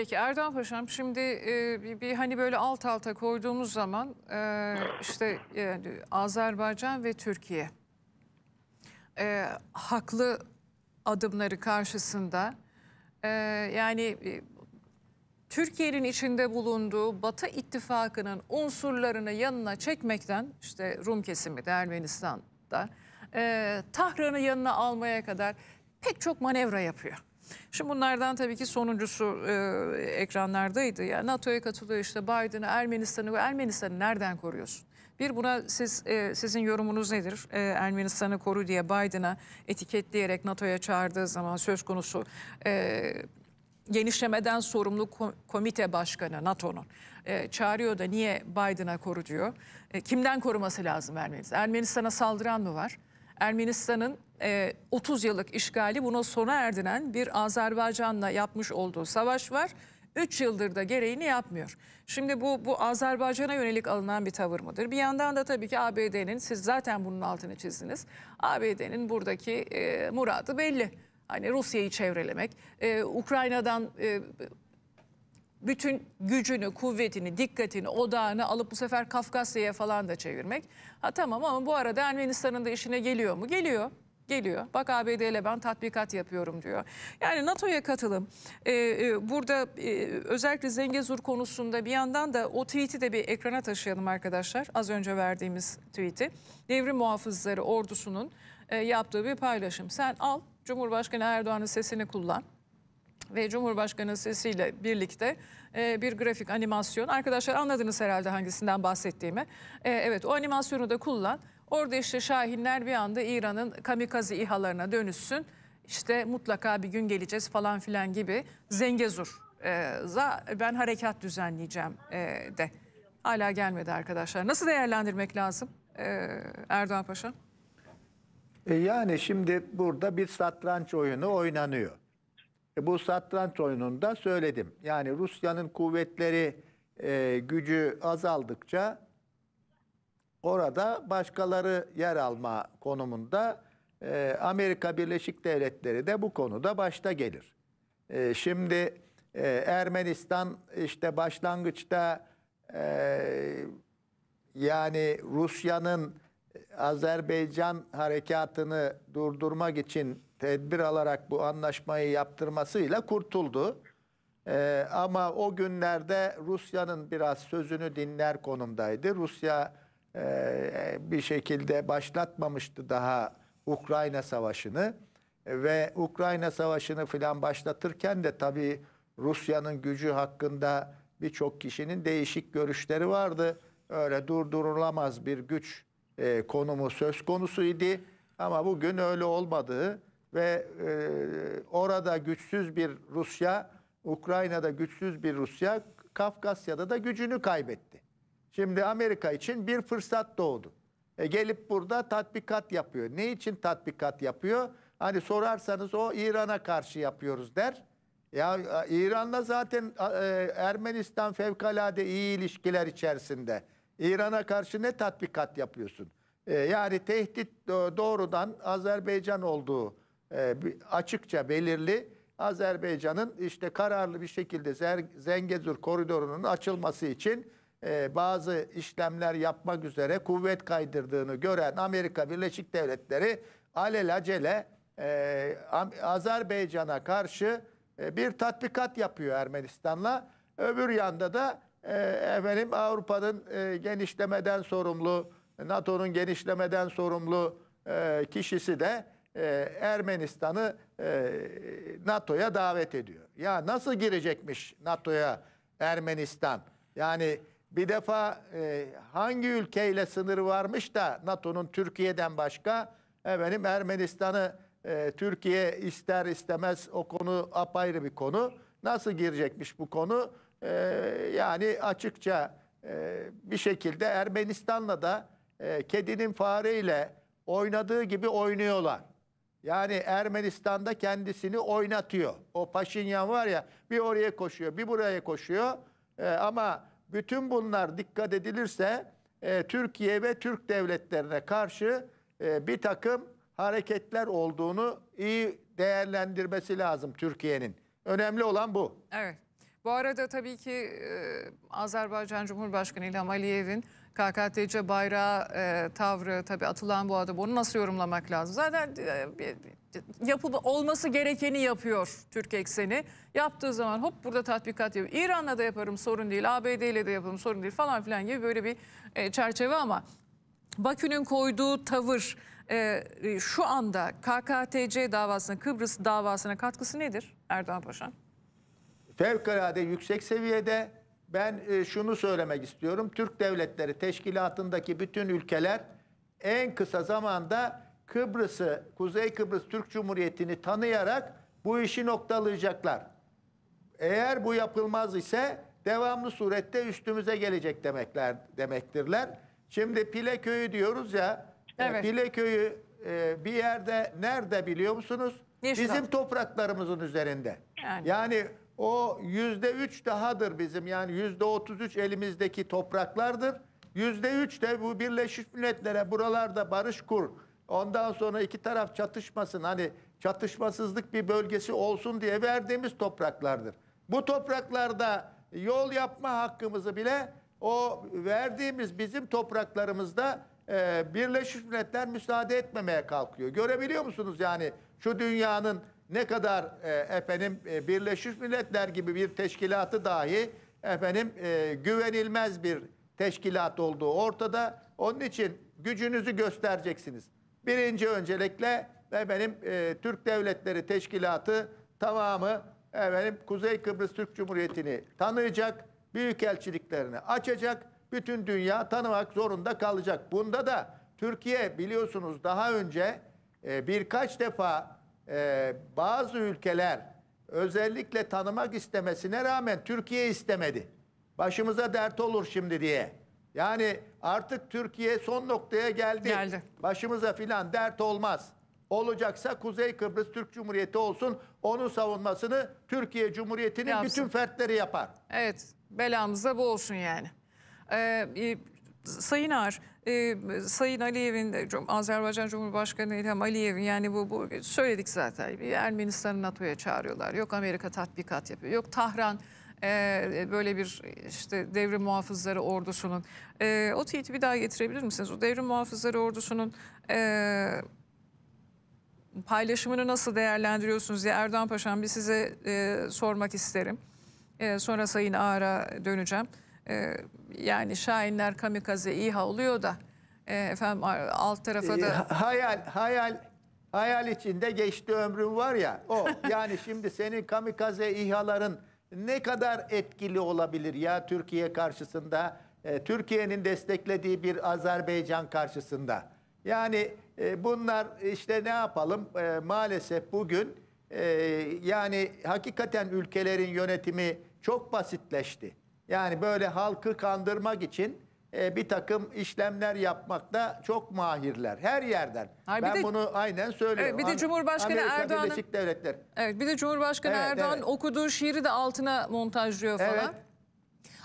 Peki Erdoğan Paşam şimdi e, bir, bir hani böyle alt alta koyduğumuz zaman e, işte yani Azerbaycan ve Türkiye e, haklı adımları karşısında e, yani e, Türkiye'nin içinde bulunduğu Batı ittifakının unsurlarını yanına çekmekten işte Rum kesimi de Ermenistan'da e, Tahran'ı yanına almaya kadar pek çok manevra yapıyor. Şimdi bunlardan tabii ki sonuncusu e, ekranlardaydı. Yani NATO'ya katılıyor işte Biden'ı, Ermenistan'ı. Ermenistan'ı nereden koruyorsun? Bir buna siz e, sizin yorumunuz nedir? E, Ermenistan'ı koru diye Biden'a etiketleyerek NATO'ya çağırdığı zaman söz konusu e, genişlemeden sorumlu komite başkanı NATO'nun e, çağırıyor da niye Biden'a koru diyor. E, kimden koruması lazım Ermenistan? Ermenistan'a saldıran mı var? Ermenistan'ın e, 30 yıllık işgali buna sona erdiren bir Azerbaycan'la yapmış olduğu savaş var. 3 yıldır da gereğini yapmıyor. Şimdi bu, bu Azerbaycan'a yönelik alınan bir tavır mıdır? Bir yandan da tabii ki ABD'nin, siz zaten bunun altını çizdiniz, ABD'nin buradaki e, muradı belli. Hani Rusya'yı çevrelemek, e, Ukrayna'dan e, bütün gücünü, kuvvetini, dikkatini, odağını alıp bu sefer Kafkasya'ya falan da çevirmek. Ha tamam ama bu arada Ermenistan'ın da işine geliyor mu? Geliyor geliyor. Bak ABD ile ben tatbikat yapıyorum diyor. Yani NATO'ya katılım. Ee, burada e, özellikle Zengezur konusunda bir yandan da o tweet'i de bir ekrana taşıyalım arkadaşlar. Az önce verdiğimiz tweet'i. Devrim muhafızları ordusunun e, yaptığı bir paylaşım. Sen al Cumhurbaşkanı Erdoğan'ın sesini kullan ve Cumhurbaşkanı sesiyle birlikte e, bir grafik animasyon. Arkadaşlar anladınız herhalde hangisinden bahsettiğimi. E, evet o animasyonu da kullan. Orada işte Şahinler bir anda İran'ın kamikaze İHA'larına dönüşsün. İşte mutlaka bir gün geleceğiz falan filan gibi. Zengezur. E, ben harekat düzenleyeceğim e, de. Hala gelmedi arkadaşlar. Nasıl değerlendirmek lazım e, Erdoğan Paşa? E, yani şimdi burada bir satranç oyunu oynanıyor. E, bu satranç oyununda söyledim. Yani Rusya'nın kuvvetleri e, gücü azaldıkça orada başkaları yer alma konumunda e, Amerika Birleşik Devletleri de bu konuda başta gelir. E, şimdi e, Ermenistan işte başlangıçta e, yani Rusya'nın Azerbaycan harekatını durdurmak için tedbir alarak bu anlaşmayı yaptırmasıyla kurtuldu. Ee, ama o günlerde Rusya'nın biraz sözünü dinler konumdaydı. Rusya ee, bir şekilde başlatmamıştı daha Ukrayna Savaşı'nı. Ve Ukrayna Savaşı'nı filan başlatırken de tabii Rusya'nın gücü hakkında birçok kişinin değişik görüşleri vardı. Öyle durdurulamaz bir güç e, konumu söz konusu idi. Ama bugün öyle olmadığı ve e, orada güçsüz bir Rusya, Ukrayna'da güçsüz bir Rusya, Kafkasya'da da gücünü kaybetti. Şimdi Amerika için bir fırsat doğdu. E gelip burada tatbikat yapıyor. Ne için tatbikat yapıyor? Hani sorarsanız o İran'a karşı yapıyoruz der. Ya e, İran'la zaten e, Ermenistan fevkalade iyi ilişkiler içerisinde. İran'a karşı ne tatbikat yapıyorsun? E, yani tehdit doğrudan Azerbaycan olduğu e, açıkça belirli. Azerbaycan'ın işte kararlı bir şekilde Zengezur koridorunun açılması için e, bazı işlemler yapmak üzere kuvvet kaydırdığını gören Amerika Birleşik Devletleri alelacele e, Azerbaycan'a karşı e, bir tatbikat yapıyor Ermenistan'la. Öbür yanda da e, efendim Avrupa'nın e, genişlemeden sorumlu, NATO'nun genişlemeden sorumlu e, kişisi de e, Ermenistan'ı e, NATO'ya davet ediyor. Ya nasıl girecekmiş NATO'ya Ermenistan? Yani bir defa e, hangi ülkeyle sınırı varmış da NATO'nun Türkiye'den başka efendim Ermenistan'ı e, Türkiye ister istemez o konu apayrı bir konu. Nasıl girecekmiş bu konu? E, yani açıkça e, bir şekilde Ermenistan'la da e, kedinin fareyle oynadığı gibi oynuyorlar. Yani Ermenistan'da kendisini oynatıyor. O Paşinyan var ya bir oraya koşuyor bir buraya koşuyor. E, ama bütün bunlar dikkat edilirse e, Türkiye ve Türk devletlerine karşı e, bir takım hareketler olduğunu iyi değerlendirmesi lazım Türkiye'nin. Önemli olan bu. Evet. Bu arada tabii ki e, Azerbaycan Cumhurbaşkanı İlham Aliyev'in KKTC bayrağı e, tavrı tabii atılan bu adı, bunu nasıl yorumlamak lazım? Zaten e, yapıp olması gerekeni yapıyor Türk ekseni. Yaptığı zaman hop burada tatbikat yapıyor. İran'la da yaparım sorun değil, ABD ile de yaparım sorun değil falan filan gibi böyle bir e, çerçeve ama Bakü'nün koyduğu tavır e, şu anda KKTC davasına, Kıbrıs davasına katkısı nedir Erdoğan Paşa? fevkalade yüksek seviyede. Ben e, şunu söylemek istiyorum. Türk Devletleri Teşkilatı'ndaki bütün ülkeler en kısa zamanda Kıbrıs'ı, Kuzey Kıbrıs Türk Cumhuriyeti'ni tanıyarak bu işi noktalayacaklar. Eğer bu yapılmaz ise devamlı surette üstümüze gelecek demekler demektirler. Şimdi Pileköyü diyoruz ya. E, evet. Pile e, bir yerde nerede biliyor musunuz? Yeşil Bizim topraklarımızın üzerinde. Yani, yani o yüzde üç dahadır bizim yani yüzde otuz üç elimizdeki topraklardır. Yüzde üç de bu Birleşmiş Milletler'e buralarda barış kur. Ondan sonra iki taraf çatışmasın hani çatışmasızlık bir bölgesi olsun diye verdiğimiz topraklardır. Bu topraklarda yol yapma hakkımızı bile o verdiğimiz bizim topraklarımızda e, Birleşmiş Milletler müsaade etmemeye kalkıyor. Görebiliyor musunuz yani şu dünyanın ne kadar e, efendim e, Birleşmiş Milletler gibi bir teşkilatı dahi efendim e, güvenilmez bir teşkilat olduğu ortada. Onun için gücünüzü göstereceksiniz. Birinci öncelikle efendim e, Türk Devletleri Teşkilatı tamamı efendim Kuzey Kıbrıs Türk Cumhuriyeti'ni tanıyacak, büyükelçiliklerini açacak, bütün dünya tanımak zorunda kalacak. Bunda da Türkiye biliyorsunuz daha önce e, birkaç defa ee, bazı ülkeler özellikle tanımak istemesine rağmen Türkiye istemedi. Başımıza dert olur şimdi diye. Yani artık Türkiye son noktaya geldi. geldi. Başımıza filan dert olmaz. Olacaksa Kuzey Kıbrıs Türk Cumhuriyeti olsun. Onun savunmasını Türkiye Cumhuriyeti'nin bütün fertleri yapar. Evet. belamıza da bu olsun yani. Ee, Sayın Ağar, e, Sayın Aliyev'in, e, Azerbaycan Cumhurbaşkanı İlham Aliyev'in yani bu, bu söyledik zaten. Ermenistan'ı NATO'ya çağırıyorlar. Yok Amerika tatbikat yapıyor. Yok Tahran e, e, böyle bir işte devrim muhafızları ordusunun. E, o tweet'i bir daha getirebilir misiniz? O devrim muhafızları ordusunun e, paylaşımını nasıl değerlendiriyorsunuz diye Erdoğan Paşam bir size e, sormak isterim. E, sonra Sayın Ağar'a döneceğim e, yani Şahinler kamikaze İHA oluyor da e, efendim alt tarafa ee, da... E, hayal, hayal, hayal içinde geçti ömrüm var ya o. yani şimdi senin kamikaze İHA'ların ne kadar etkili olabilir ya Türkiye karşısında, e, Türkiye'nin desteklediği bir Azerbaycan karşısında. Yani e, bunlar işte ne yapalım e, maalesef bugün e, yani hakikaten ülkelerin yönetimi çok basitleşti. Yani böyle halkı kandırmak için e, bir takım işlemler yapmakta çok mahirler. Her yerden. Hayır, ben de, bunu aynen söylüyorum. Evet, bir de Cumhurbaşkanı Erdoğan Birleşik Devletler. Evet, bir de Cumhurbaşkanı evet, Erdoğan evet. okuduğu şiiri de altına montajlıyor falan. Evet.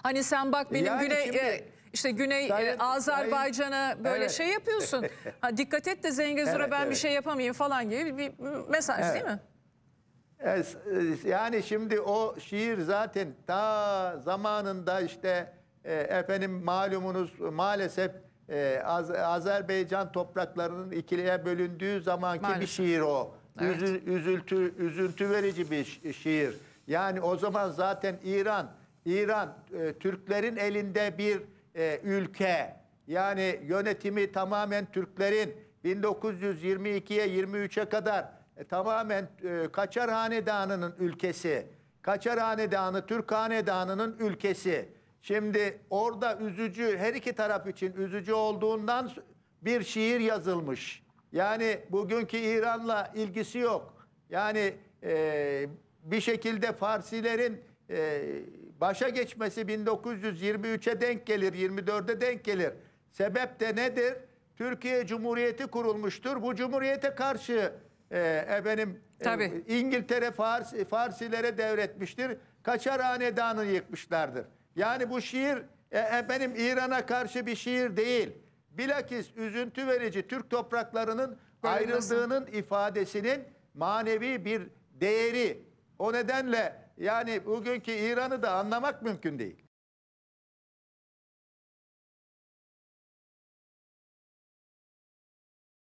Hani sen bak benim yani güney şimdi, e, işte Güney e, Azerbaycan'a böyle evet. şey yapıyorsun. ha, dikkat et de Zengezur'a evet, ben evet. bir şey yapamayayım falan gibi bir mesaj evet. değil mi? Yani şimdi o şiir zaten ta zamanında işte e, efendim malumunuz maalesef e, Azerbaycan topraklarının ikiliye bölündüğü zamanki maalesef. bir şiir o. Evet. üzüntü üzüntü verici bir şiir. Yani o zaman zaten İran İran e, Türklerin elinde bir ülke. Yani yönetimi tamamen Türklerin 1922'ye 23'e kadar e, tamamen e, Kaçar Hanedanı'nın ülkesi. Kaçar Hanedanı Türk Hanedanı'nın ülkesi. Şimdi orada üzücü her iki taraf için üzücü olduğundan bir şiir yazılmış. Yani bugünkü İran'la ilgisi yok. Yani e, bir şekilde Farsilerin e, başa geçmesi 1923'e denk gelir, 24'e denk gelir. Sebep de nedir? Türkiye Cumhuriyeti kurulmuştur. Bu cumhuriyete karşı ee, e, benim E, İngiltere Fars, Farsilere devretmiştir. Kaçar hanedanı yıkmışlardır. Yani bu şiir e, efendim İran'a karşı bir şiir değil. Bilakis üzüntü verici Türk topraklarının Böyle ayrıldığının ifadesinin manevi bir değeri. O nedenle yani bugünkü İran'ı da anlamak mümkün değil.